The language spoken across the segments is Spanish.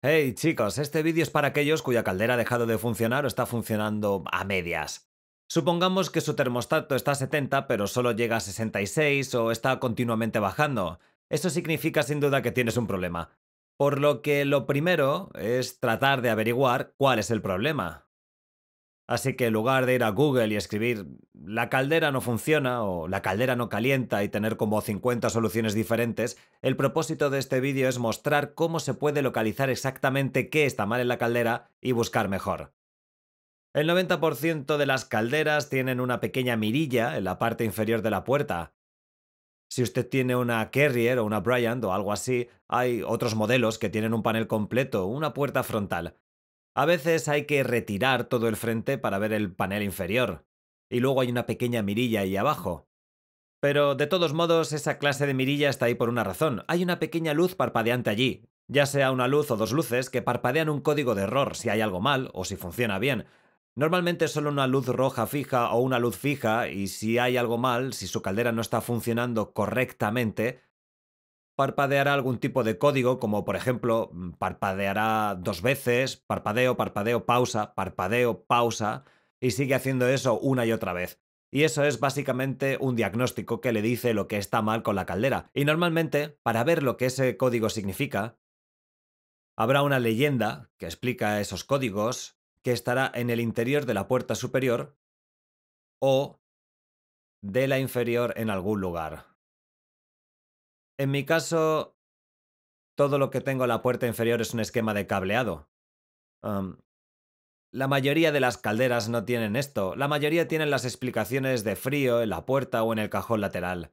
Hey chicos, este vídeo es para aquellos cuya caldera ha dejado de funcionar o está funcionando a medias. Supongamos que su termostato está a 70 pero solo llega a 66 o está continuamente bajando. Eso significa sin duda que tienes un problema. Por lo que lo primero es tratar de averiguar cuál es el problema. Así que en lugar de ir a Google y escribir la caldera no funciona o la caldera no calienta y tener como 50 soluciones diferentes, el propósito de este vídeo es mostrar cómo se puede localizar exactamente qué está mal en la caldera y buscar mejor. El 90% de las calderas tienen una pequeña mirilla en la parte inferior de la puerta. Si usted tiene una Carrier o una Bryant o algo así, hay otros modelos que tienen un panel completo, una puerta frontal. A veces hay que retirar todo el frente para ver el panel inferior, y luego hay una pequeña mirilla ahí abajo. Pero de todos modos, esa clase de mirilla está ahí por una razón. Hay una pequeña luz parpadeante allí, ya sea una luz o dos luces que parpadean un código de error si hay algo mal o si funciona bien. Normalmente solo una luz roja fija o una luz fija y si hay algo mal, si su caldera no está funcionando correctamente, parpadeará algún tipo de código, como por ejemplo, mm, parpadeará dos veces, parpadeo, parpadeo, pausa, parpadeo, pausa, y sigue haciendo eso una y otra vez. Y eso es básicamente un diagnóstico que le dice lo que está mal con la caldera. Y normalmente, para ver lo que ese código significa, habrá una leyenda que explica esos códigos que estará en el interior de la puerta superior o de la inferior en algún lugar. En mi caso, todo lo que tengo en la puerta inferior es un esquema de cableado. la mayoría de las calderas no tienen esto, la mayoría tienen las explicaciones de frío en la puerta o en el cajón lateral.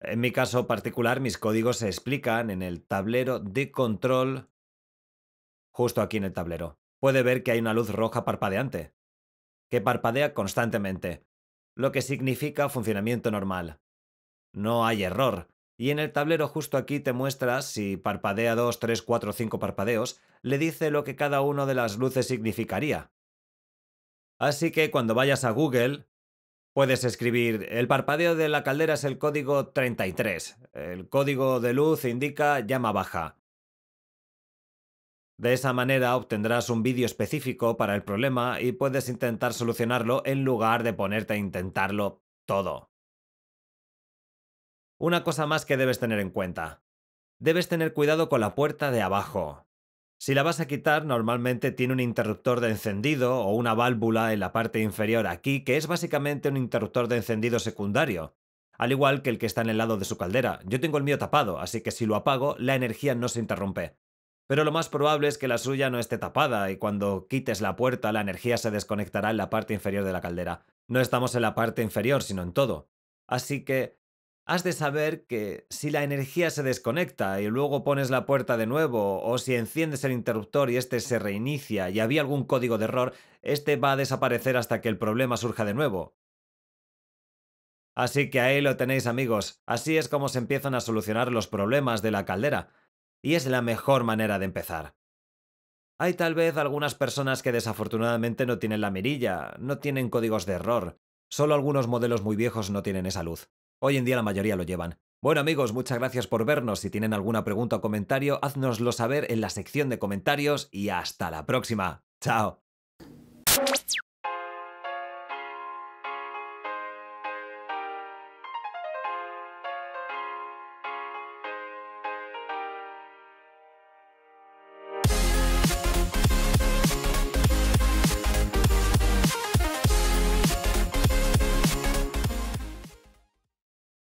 En mi caso particular, mis códigos se explican en el tablero de control justo aquí en el tablero. Puede ver que hay una luz roja parpadeante, que parpadea constantemente, lo que significa funcionamiento normal no hay error. Y en el tablero justo aquí te muestra si parpadea 2, 3, 4, 5 parpadeos, le dice lo que cada una de las luces significaría. Así que cuando vayas a Google, puedes escribir, el parpadeo de la caldera es el código 33. El código de luz indica llama baja. De esa manera obtendrás un vídeo específico para el problema y puedes intentar solucionarlo en lugar de ponerte a intentarlo todo. Una cosa más que debes tener en cuenta. Debes tener cuidado con la puerta de abajo. Si la vas a quitar, normalmente tiene un interruptor de encendido o una válvula en la parte inferior aquí, que es básicamente un interruptor de encendido secundario, al igual que el que está en el lado de su caldera. Yo tengo el mío tapado, así que si lo apago, la energía no se interrumpe. Pero lo más probable es que la suya no esté tapada y cuando quites la puerta la energía se desconectará en la parte inferior de la caldera. No estamos en la parte inferior, sino en todo. Así que has de saber que si la energía se desconecta y luego pones la puerta de nuevo, o si enciendes el interruptor y este se reinicia y había algún código de error, este va a desaparecer hasta que el problema surja de nuevo. Así que ahí lo tenéis amigos, así es como se empiezan a solucionar los problemas de la caldera, y es la mejor manera de empezar. Hay tal vez algunas personas que desafortunadamente no tienen la mirilla, no tienen códigos de error, solo algunos modelos muy viejos no tienen esa luz. Hoy en día la mayoría lo llevan. Bueno amigos, muchas gracias por vernos. Si tienen alguna pregunta o comentario, háznoslo saber en la sección de comentarios y hasta la próxima. Chao.